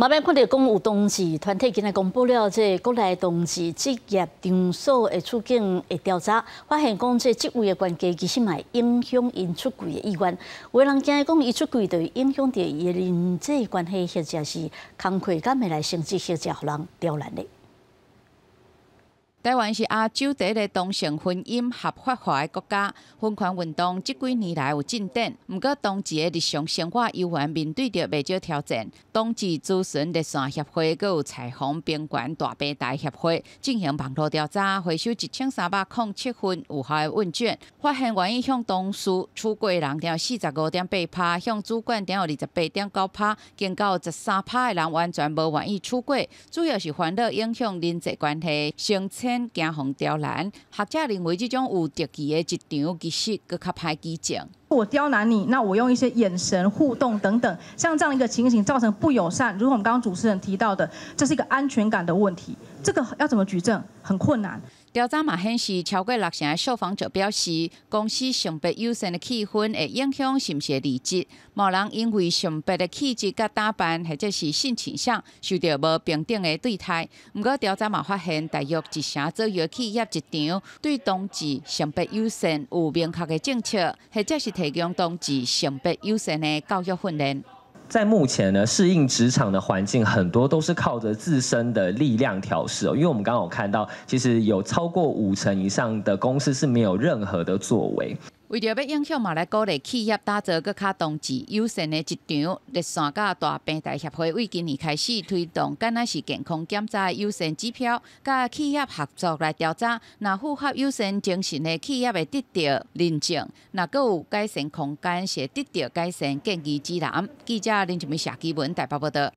马边看到讲有同志团体今日公布了这国内同志职业场所的处境的调查，发现讲这职位的关系其实也影响因出轨的意愿，有人讲伊出轨对影响着人际关系或者是工作干未来甚至些都让人刁难的。台湾是亚洲第一个同性婚姻合法化的国家，婚权运动这几年来有进展，不过同志的日常生活依然面对着未少挑战。同志咨询热线协会、个有彩虹宾馆、大平台协会进行网络调查，回收一千三百零七份有效的问卷，发现愿意向同事出轨人，然四十五点八趴，向主管然二十八点九趴，仅到十三趴的人完全无愿意出轨，主要是烦恼影响人际关系、性惊恐刁难，学者认为这种有特技的一场其实更加排激情。我刁难你，那我用一些眼神互动等等，像这样的一个情形造成不友善。如果我们刚刚主持人提到的，这是一个安全感的问题，这个要怎么举证，很困难。调查嘛显示，超过六成受访者表示，公司性别优先的气氛会影响是不是离职。某人因为性别气质和打扮或者是性倾向，受到无平等的对待。不过调查嘛发现，大约一成左右企业，一场对同志性别优先有明确的政策，或者是提供同志性别优先的教育训练。在目前呢，适应职场的环境，很多都是靠着自身的力量调试哦。因为我们刚刚有看到，其实有超过五成以上的公司是没有任何的作为。为着要影响马来高嘞企业打造更卡同志优善的一场热山加大平台协会为今年开始推动，敢若是健康检查优先机票，甲企业合作来调查，那符合优先精神的企业会得到认证，那佫有改善空间，是得到改善建议指南。记者林俊文社记文台北报道。